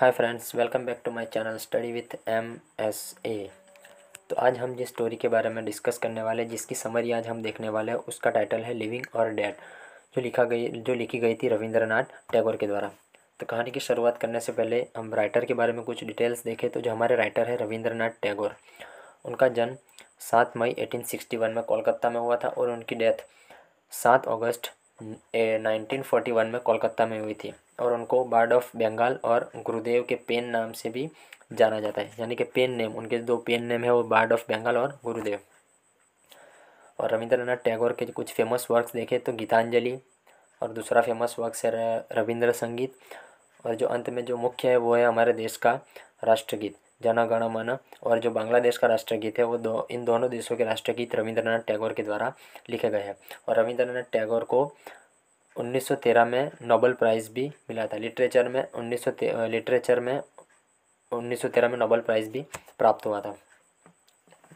hi friends welcome back to my channel study with M S A तो आज हम जिस स्टोरी के बारे में डिस्कस करने वाले हैं जिसकी समरी आज हम देखने वाले हैं उसका टाइटल है लिविंग और डेड जो लिखा गई जो लिखी गई थी रविंद्रनाथ टैगोर के द्वारा तो कहानी की शुरुआत करने से पहले हम राइटर के बारे में कुछ डिटेल्स देखें तो जो हमारे राइटर है रविंद्रनाथ टैगोर उनका जन्म सात मई एटीन में कोलकाता में हुआ था और उनकी डेथ सात अगस्त नाइनटीन में कोलकाता में हुई थी और उनको बार्ड ऑफ बंगाल और गुरुदेव के पेन नाम से भी जाना जाता है यानी कि पेन नेम उनके दो पेन नेम है वो बार्ड ऑफ बंगाल और गुरुदेव और रविंद्रनाथ टैगोर के कुछ फेमस वर्क्स देखें तो गीतांजलि और दूसरा फेमस वर्क्स है रविंद्र संगीत और जो अंत में जो मुख्य है वो है हमारे देश का राष्ट्रगीत जन गण मन और जो बांग्लादेश का राष्ट्रगीत है वो दो इन दोनों देशों के राष्ट्रगीत रविंद्रनाथ टैगोर के द्वारा लिखे गए हैं और रविंद्रनाथ टैगोर को 1913 में नोबल प्राइज़ भी मिला था लिटरेचर में उन्नीस लिटरेचर में 1913 में नोबल प्राइज़ भी प्राप्त हुआ था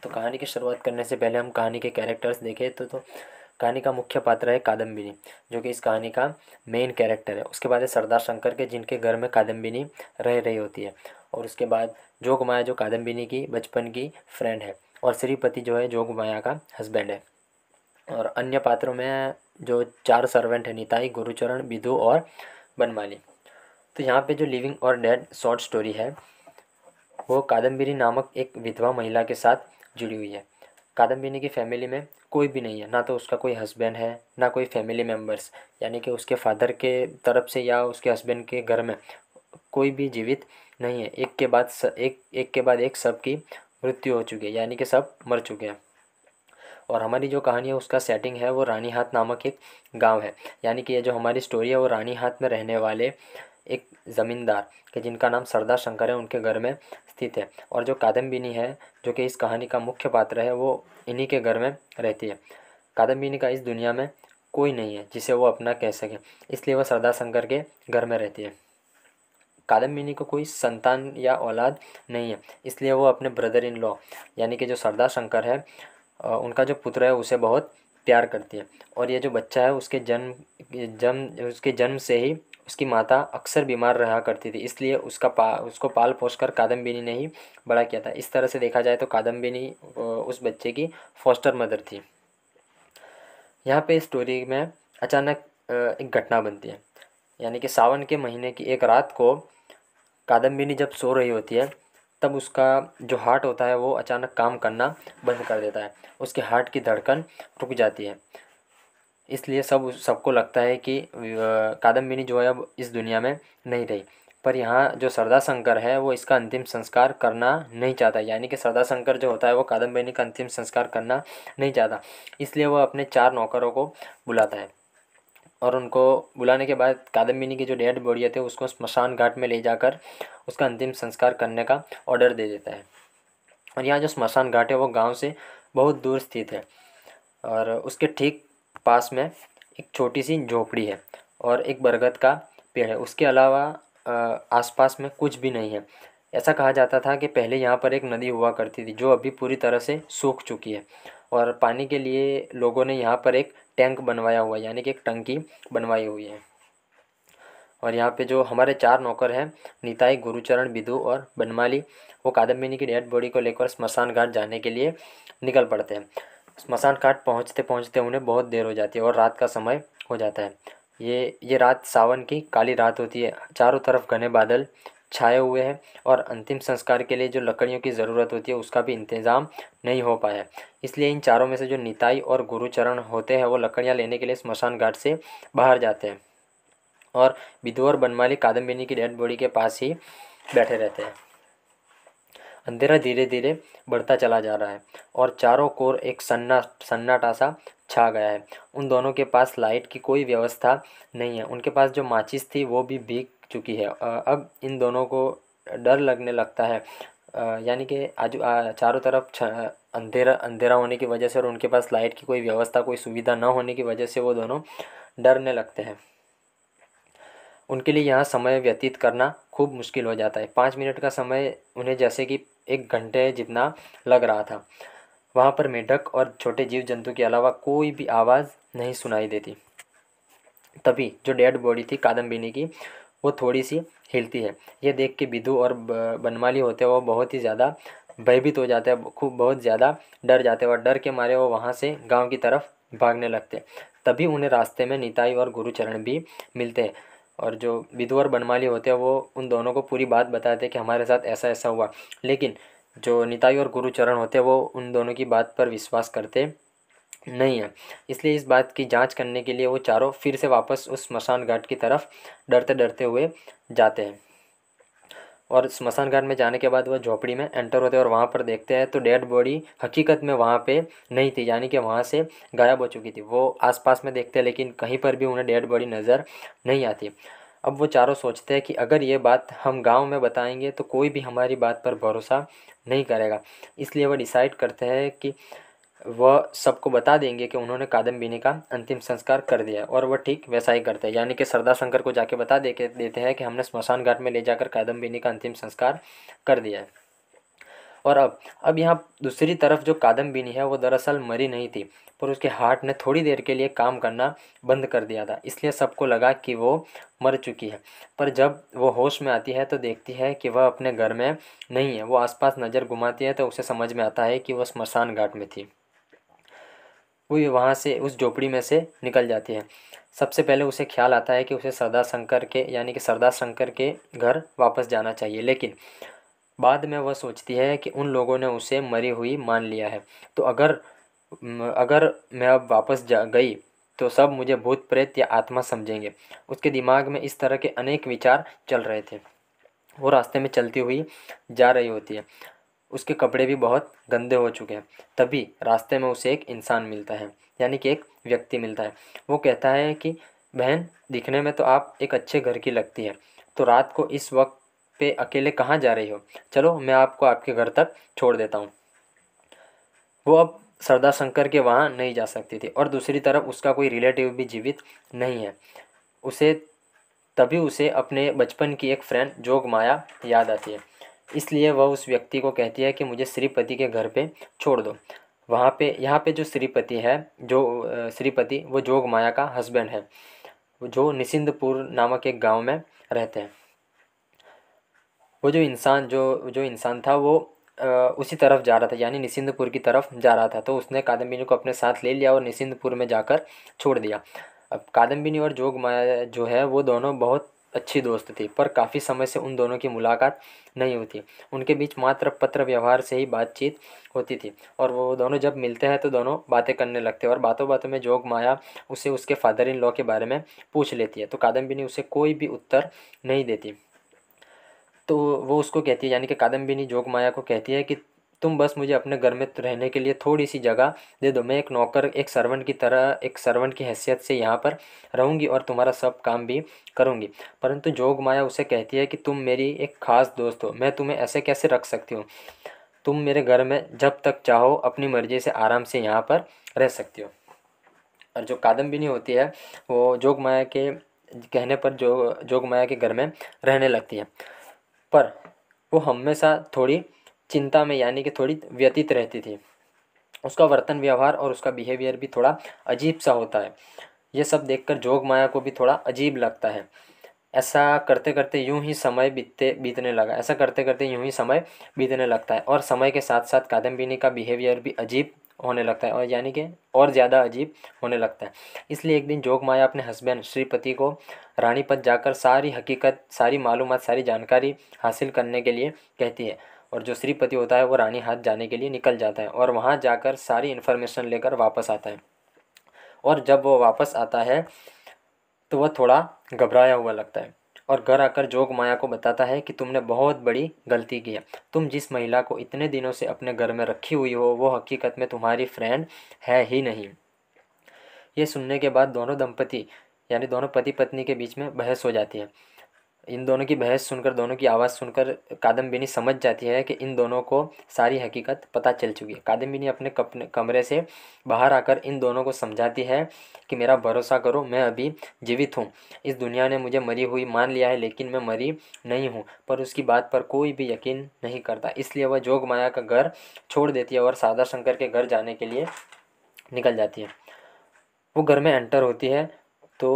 तो कहानी की शुरुआत करने से पहले हम कहानी के कैरेक्टर्स देखें तो तो कहानी का मुख्य पात्र है कादम्बिनी जो कि इस कहानी का मेन कैरेक्टर है उसके बाद है सरदार शंकर के जिनके घर में कादम्बिनी रह रही होती है और उसके बाद जोग माया जो कादम्बिनी की बचपन की फ्रेंड है और श्रीपति जो है जोग माया का हस्बैंड है और अन्य पात्रों में जो चार सर्वेंट है निताई गुरुचरण विधु और बनमाली तो यहाँ पे जो लिविंग और डेड शॉर्ट स्टोरी है वो कादम्बिनी नामक एक विधवा महिला के साथ जुड़ी हुई है कादम्बिनी की फैमिली में कोई भी नहीं है ना तो उसका कोई हस्बैंड है ना कोई फैमिली मेम्बर्स यानी कि उसके फादर के तरफ से या उसके हस्बैंड के घर में कोई भी जीवित नहीं है एक के बाद स, एक एक के बाद एक सब की मृत्यु हो चुकी है यानी कि सब मर चुके हैं और हमारी जो कहानी है उसका सेटिंग है वो रानी हाथ नामक एक गांव है यानी कि ये जो हमारी स्टोरी है वो रानी हाथ में रहने वाले एक ज़मींदार के जिनका नाम सरदार शंकर है उनके घर में स्थित है और जो कादम्बिनी है जो कि इस कहानी का मुख्य पात्र है वो इन्हीं के घर में रहती है कादम्बिनी का इस दुनिया में कोई नहीं है जिसे वो अपना कह सके इसलिए वह सरदार शंकर के घर में रहती है कादम्बिनी को कोई संतान या औलाद नहीं है इसलिए वो अपने ब्रदर इन लॉ यानी कि जो सरदार शंकर है उनका जो पुत्र है उसे बहुत प्यार करती है और ये जो बच्चा है उसके जन्म जन्म उसके जन्म से ही उसकी माता अक्सर बीमार रहा करती थी इसलिए उसका पा उसको पाल पोस कर कादम्बिनी ने ही बड़ा किया था इस तरह से देखा जाए तो कादम्बिनी उस बच्चे की फॉस्टर मदर थी यहाँ पे स्टोरी में अचानक एक घटना बनती है यानी कि सावन के महीने की एक रात को कादम्बिनी जब सो रही होती है तब उसका जो हार्ट होता है वो अचानक काम करना बंद कर देता है उसके हार्ट की धड़कन रुक जाती है इसलिए सब सबको लगता है कि कादम्बिनी जो है अब इस दुनिया में नहीं रही पर यहाँ जो सरदा शंकर है वो इसका अंतिम संस्कार करना नहीं चाहता यानी कि सरदा शंकर जो होता है वो कादम्बिनी का अंतिम संस्कार करना नहीं चाहता इसलिए वह अपने चार नौकरों को बुलाता है और उनको बुलाने के बाद कादम्बिनी की जो डेड बॉडी थे तो उसको स्मशान घाट में ले जाकर उसका अंतिम संस्कार करने का ऑर्डर दे देता है और यहाँ जो स्मशान घाट है वो गांव से बहुत दूर स्थित है और उसके ठीक पास में एक छोटी सी झोपड़ी है और एक बरगद का पेड़ है उसके अलावा आसपास में कुछ भी नहीं है ऐसा कहा जाता था कि पहले यहाँ पर एक नदी हुआ करती थी जो अभी पूरी तरह से सूख चुकी है और पानी के लिए लोगों ने यहाँ पर एक टैंक बनवाया हुआ है यानी कि एक टंकी बनवाई हुई है और यहाँ पे जो हमारे चार नौकर हैं नीताई गुरुचरण बिदु और बनमाली वो कादम्बिनी की डेड बॉडी को लेकर स्मशान घाट जाने के लिए निकल पड़ते हैं स्मशान घाट पहुँचते पहुँचते उन्हें बहुत देर हो जाती है और रात का समय हो जाता है ये ये रात सावन की काली रात होती है चारों तरफ घने बादल छाए हुए हैं और अंतिम संस्कार के लिए जो लकड़ियों की ज़रूरत होती है उसका भी इंतज़ाम नहीं हो पाया इसलिए इन चारों में से जो निताई और गुरुचरण होते हैं वो लकड़ियाँ लेने के लिए स्मशान घाट से बाहर जाते हैं और विधु और बनमाली कादम्बिनी की डेड बॉडी के पास ही बैठे रहते हैं अंधेरा धीरे धीरे बढ़ता चला जा रहा है और चारों कोर एक सन्ना सन्नाटा सा छा गया है उन दोनों के पास लाइट की कोई व्यवस्था नहीं है उनके पास जो माचिस थी वो भी भीग चुकी है अब इन दोनों को डर लगने लगता है यानी कि आज चारों तरफ अंधेरा अंधेरा होने की वजह से और उनके पास लाइट की कोई व्यवस्था कोई सुविधा न होने की वजह से वो दोनों डरने लगते हैं उनके लिए यहाँ समय व्यतीत करना खूब मुश्किल हो जाता है पाँच मिनट का समय उन्हें जैसे कि एक घंटे जितना लग रहा था वहाँ पर मेढक और छोटे जीव जंतु के अलावा कोई भी आवाज़ नहीं सुनाई देती तभी जो डेड बॉडी थी कादम्बिनी की वो थोड़ी सी हिलती है ये देख के विदु और बनमाली होते हैं वो बहुत ही ज़्यादा भयभीत हो जाते हैं खूब बहुत ज़्यादा डर जाते हैं और डर के मारे वो वहाँ से गांव की तरफ भागने लगते तभी उन्हें रास्ते में निताई और गुरुचरण भी मिलते हैं और जो विधु और बनमाली होते हैं वो उन दोनों को पूरी बात बताते हैं कि हमारे साथ ऐसा ऐसा हुआ लेकिन जो निताई और गुरुचरण होते हैं वो उन दोनों की बात पर विश्वास करते नहीं है इसलिए इस बात की जांच करने के लिए वो चारों फिर से वापस उस स्मशान घाट की तरफ डरते डरते हुए जाते हैं और स्मशान घाट में जाने के बाद वह झोपड़ी में एंटर होते हैं और वहाँ पर देखते हैं तो डेड बॉडी हकीकत में वहाँ पे नहीं थी यानी कि वहाँ से गायब हो चुकी थी वो आसपास में देखते हैं लेकिन कहीं पर भी उन्हें डेड बॉडी नज़र नहीं आती अब वो चारों सोचते हैं कि अगर ये बात हम गांव में बताएंगे तो कोई भी हमारी बात पर भरोसा नहीं करेगा इसलिए वह डिसाइड करते हैं कि वह सबको बता देंगे कि उन्होंने कादम्बिनी का अंतिम संस्कार कर दिया और वह ठीक वैसा ही करते हैं यानी कि सरदार शंकर को जाके बता दे के देते हैं कि हमने स्मशान घाट में ले जाकर कादम्बिनी का अंतिम संस्कार कर दिया है और अब अब यहाँ दूसरी तरफ जो कादम्बिनी है वो दरअसल मरी नहीं थी पर उसके हार्ट ने थोड़ी देर के लिए काम करना बंद कर दिया था इसलिए सबको लगा कि वो मर चुकी है पर जब वो होश में आती है तो देखती है कि वह अपने घर में नहीं है वो आसपास नज़र घुमाती है तो उसे समझ में आता है कि वह स्मशान घाट में थी वो वहाँ से उस झोपड़ी में से निकल जाती है सबसे पहले उसे ख्याल आता है कि उसे सरदार शंकर के यानी कि सरदार शंकर के घर वापस जाना चाहिए लेकिन बाद में वह सोचती है कि उन लोगों ने उसे मरी हुई मान लिया है तो अगर अगर मैं अब वापस जा गई तो सब मुझे भूत प्रेत या आत्मा समझेंगे उसके दिमाग में इस तरह के अनेक विचार चल रहे थे वो रास्ते में चलती हुई जा रही होती है उसके कपड़े भी बहुत गंदे हो चुके हैं तभी रास्ते में उसे एक इंसान मिलता है यानी कि एक व्यक्ति मिलता है वो कहता है कि बहन दिखने में तो आप एक अच्छे घर की लगती है तो रात को इस वक्त पे अकेले कहाँ जा रही हो चलो मैं आपको आपके घर तक छोड़ देता हूँ वो अब सरदार शंकर के वहाँ नहीं जा सकती थी और दूसरी तरफ उसका कोई रिलेटिव भी जीवित नहीं है उसे तभी उसे अपने बचपन की एक फ्रेंड जोग माया याद आती है इसलिए वह उस व्यक्ति को कहती है कि मुझे श्रीपति के घर पे छोड़ दो वहाँ पे यहाँ पे जो श्रीपति है जो श्रीपति वो जोग माया का हस्बैंड है जो निसिंदपुर नामक एक गांव में रहते हैं वो जो इंसान जो जो इंसान था वो उसी तरफ जा रहा था यानी निसिंदपुर की तरफ जा रहा था तो उसने कादम्बिनी को अपने साथ ले लिया और निसिंदपुर में जाकर छोड़ दिया अब कादम्बिनी और जोग माया जो है वो दोनों बहुत अच्छी दोस्त थी पर काफ़ी समय से उन दोनों की मुलाकात नहीं होती उनके बीच मात्र पत्र व्यवहार से ही बातचीत होती थी और वो दोनों जब मिलते हैं तो दोनों बातें करने लगते और बातों बातों में जोग माया उसे उसके फादर इन लॉ के बारे में पूछ लेती है तो कादम्बिनी उसे कोई भी उत्तर नहीं देती तो वो उसको कहती है यानी कि कादम्बिनी जोग माया को कहती है कि तुम बस मुझे अपने घर में रहने के लिए थोड़ी सी जगह दे दो मैं एक नौकर एक सर्वेंट की तरह एक सर्वेंट की हैसियत से यहाँ पर रहूँगी और तुम्हारा सब काम भी करूँगी परंतु जोग माया उसे कहती है कि तुम मेरी एक ख़ास दोस्त हो मैं तुम्हें ऐसे कैसे रख सकती हूँ तुम मेरे घर में जब तक चाहो अपनी मर्ज़ी से आराम से यहाँ पर रह सकती हो और जो कादम्बिनी होती है वो जोग माया के कहने पर जो जोग माया के घर में रहने लगती है पर वो हमेशा थोड़ी चिंता में यानी कि थोड़ी व्यतीत रहती थी उसका वर्तन व्यवहार और उसका बिहेवियर भी थोड़ा अजीब सा होता है यह सब देखकर जोग माया को भी थोड़ा अजीब लगता है ऐसा करते करते यूं ही समय बीतते बीतने लगा ऐसा करते करते यूं ही समय बीतने लगता है और समय के साथ साथ कादम्बिनी का बिहेवियर भी अजीब होने लगता है और यानी कि और ज़्यादा अजीब होने लगता है इसलिए एक दिन जोग माया अपने हस्बैंड श्रीपति को रानीपत जाकर सारी हकीकत सारी मालूम सारी जानकारी हासिल करने के लिए कहती है और जो श्रीपति होता है वो रानी हाथ जाने के लिए निकल जाता है और वहाँ जाकर सारी इन्फॉर्मेशन लेकर वापस आता है और जब वो वापस आता है तो वह थोड़ा घबराया हुआ लगता है और घर आकर जोग माया को बताता है कि तुमने बहुत बड़ी गलती की है तुम जिस महिला को इतने दिनों से अपने घर में रखी हुई हो वो हकीकत में तुम्हारी फ्रेंड है ही नहीं ये सुनने के बाद दोनों दंपति यानी दोनों पति पत्नी के बीच में बहस हो जाती है इन दोनों की बहस सुनकर दोनों की आवाज़ सुनकर कादम्बिनी समझ जाती है कि इन दोनों को सारी हकीकत पता चल चुकी है कादम्बिनी अपने कपने कमरे से बाहर आकर इन दोनों को समझाती है कि मेरा भरोसा करो मैं अभी जीवित हूँ इस दुनिया ने मुझे मरी हुई मान लिया है लेकिन मैं मरी नहीं हूँ पर उसकी बात पर कोई भी यकीन नहीं करता इसलिए वह जोग माया का घर छोड़ देती है और सादा शंकर के घर जाने के लिए निकल जाती है वो घर में एंटर होती है तो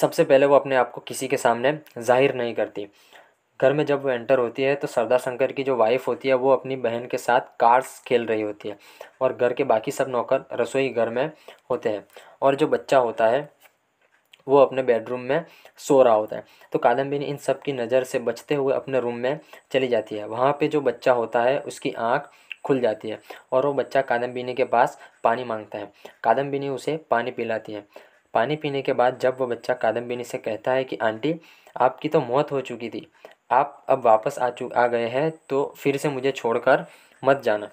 सबसे पहले वो अपने आप को किसी के सामने ज़ाहिर नहीं करती घर में जब वो एंटर होती है तो सरदार शंकर की जो वाइफ होती है वो अपनी बहन के साथ कार्ड्स खेल रही होती है और घर के बाकी सब नौकर रसोई घर में होते हैं और जो बच्चा होता है वो अपने बेडरूम में सो रहा होता है तो कादम्बिनी इन सब की नज़र से बचते हुए अपने रूम में चली जाती है वहाँ पे जो बच्चा होता है उसकी आँख खुल जाती है और वो बच्चा कादम्बिनी के पास पानी मांगता है कादम्बिनी उसे पानी पिलाती है पानी पीने के बाद जब वह बच्चा कादम्बिनी से कहता है कि आंटी आपकी तो मौत हो चुकी थी आप अब वापस आ चु आ गए हैं तो फिर से मुझे छोड़कर मत जाना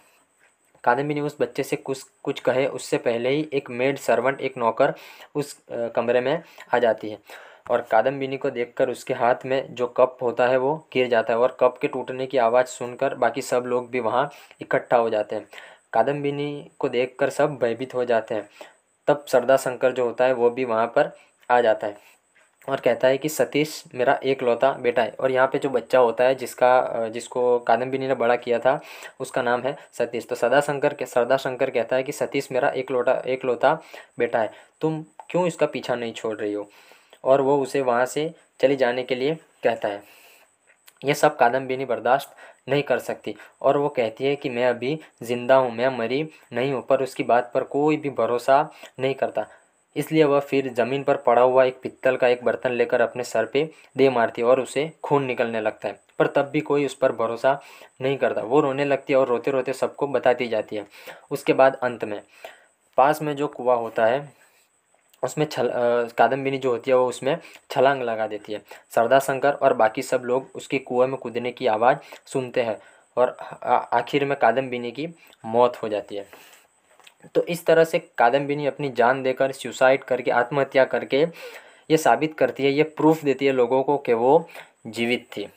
कादम्बिनी उस बच्चे से कुछ कुछ कहे उससे पहले ही एक मेड सर्वेंट एक नौकर उस कमरे में आ जाती है और कादम्बिनी को देखकर उसके हाथ में जो कप होता है वो गिर जाता है और कप के टूटने की आवाज़ सुनकर बाकी सब लोग भी वहाँ इकट्ठा हो जाते हैं कादम्बिनी को देखकर सब भयभीत हो जाते हैं तब सरदा शंकर जो होता है वो भी वहाँ पर आ जाता है और कहता है कि सतीश मेरा एक लौता बेटा है और यहाँ पे जो बच्चा होता है जिसका जिसको कादम्बिनी ने बड़ा किया था उसका नाम है सतीश तो सदा शंकर के सरदा शंकर कहता है कि सतीश मेरा एक लौटा एक लौता बेटा है तुम क्यों इसका पीछा नहीं छोड़ रही हो और वो उसे वहाँ से चले जाने के लिए कहता है यह सब कादम्बिनी बर्दाश्त नहीं कर सकती और वो कहती है कि मैं अभी ज़िंदा हूँ मैं मरी नहीं हूँ पर उसकी बात पर कोई भी भरोसा नहीं करता इसलिए वह फिर ज़मीन पर पड़ा हुआ एक पित्तल का एक बर्तन लेकर अपने सर पे दे मारती और उसे खून निकलने लगता है पर तब भी कोई उस पर भरोसा नहीं करता वो रोने लगती है और रोते रोते सबको बताती जाती है उसके बाद अंत में पास में जो कुआ होता है उसमें छल कादम्बिनी जो होती है वो उसमें छलांग लगा देती है सरदा शंकर और बाकी सब लोग उसकी कुएं में कूदने की आवाज़ सुनते हैं और आखिर में कादम्बिनी की मौत हो जाती है तो इस तरह से कादम्बिनी अपनी जान देकर सुसाइड करके आत्महत्या करके ये साबित करती है ये प्रूफ देती है लोगों को कि वो जीवित थी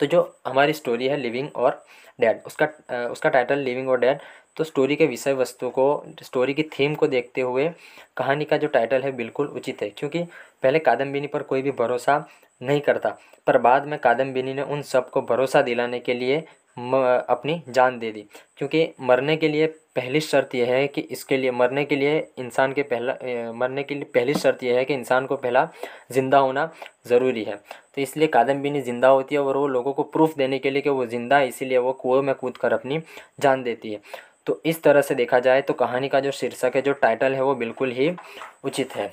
तो जो हमारी स्टोरी है लिविंग और डैड उसका उसका टाइटल लिविंग और डैड तो स्टोरी के विषय वस्तु को स्टोरी की थीम को देखते हुए कहानी का जो टाइटल है बिल्कुल उचित है क्योंकि पहले कादम्बिनी पर कोई भी भरोसा नहीं करता पर बाद में कादम्बिनी ने उन सबको भरोसा दिलाने के लिए अपनी जान दे दी क्योंकि मरने के लिए पहली शर्त यह है कि इसके लिए मरने के लिए इंसान के पहला मरने के लिए पहली शर्त यह है कि इंसान को पहला ज़िंदा होना ज़रूरी है तो इसलिए कादम्बिनी ज़िंदा होती है और वो लोगों को प्रूफ देने के लिए कि वो ज़िंदा है इसीलिए वो कुएँ में कूद कर अपनी जान देती है तो इस तरह से देखा जाए तो कहानी का जो शीर्षक है जो टाइटल है वो बिल्कुल ही उचित है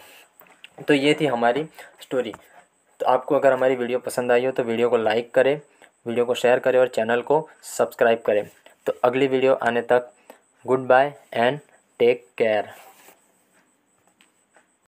तो ये थी हमारी स्टोरी तो आपको अगर हमारी वीडियो पसंद आई हो तो वीडियो को लाइक करें वीडियो को शेयर करें और चैनल को सब्सक्राइब करें तो अगली वीडियो आने तक good bye and take care